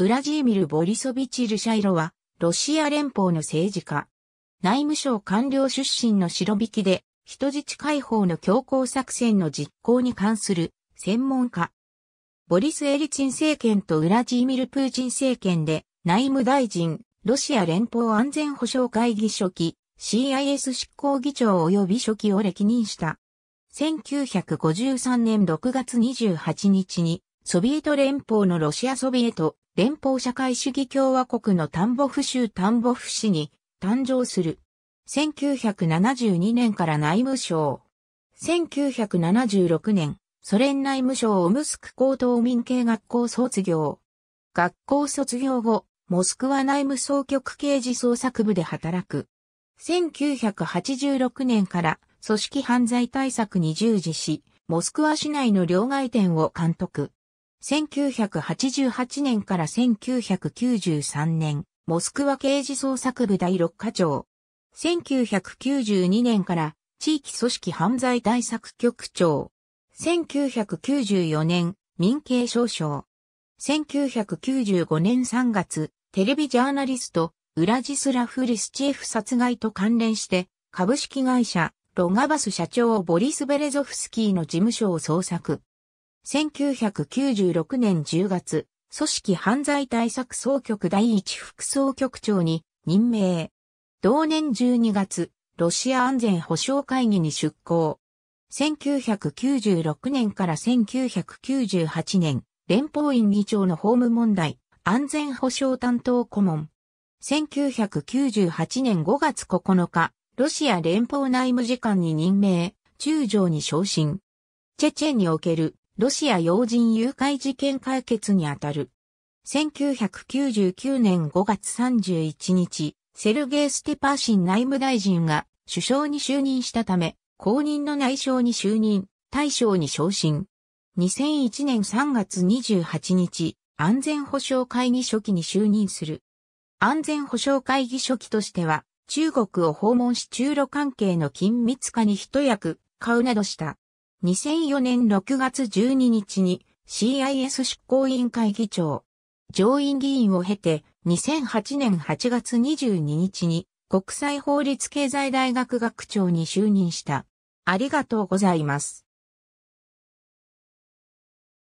ウラジーミル・ボリソビチ・ルシャイロは、ロシア連邦の政治家。内務省官僚出身の白引きで、人質解放の強行作戦の実行に関する専門家。ボリス・エリチン政権とウラジーミル・プーチン政権で、内務大臣、ロシア連邦安全保障会議書記、CIS 執行議長及び書記を歴任した。1953年6月28日に、ソビエト連邦のロシアソビエト連邦社会主義共和国のタンボフ州タンボフ市に誕生する。1972年から内務省。1976年、ソ連内務省オムスク高等民系学校卒業。学校卒業後、モスクワ内務総局刑事捜索部で働く。1986年から組織犯罪対策に従事し、モスクワ市内の両外店を監督。1988年から1993年、モスクワ刑事捜索部第6課長。1992年から地域組織犯罪対策局長。1994年、民警少将。1995年3月、テレビジャーナリスト、ウラジスラフ・リスチエフ殺害と関連して、株式会社、ロガバス社長ボリス・ベレゾフスキーの事務所を捜索。1996年10月、組織犯罪対策総局第一副総局長に任命。同年12月、ロシア安全保障会議に出向。1996年から1998年、連邦院議長の法務問題、安全保障担当顧問。1998年5月9日、ロシア連邦内務次官に任命、中将に昇進。チェチェンにおけるロシア要人誘拐事件解決にあたる。1999年5月31日、セルゲイ・ステパーシン内務大臣が首相に就任したため、公認の内相に就任、大将に昇進。2001年3月28日、安全保障会議書記に就任する。安全保障会議書記としては、中国を訪問し中露関係の緊密化に一役買うなどした。2004年6月12日に CIS 執行委員会議長、上院議員を経て2008年8月22日に国際法律経済大学学長に就任した。ありがとうございます。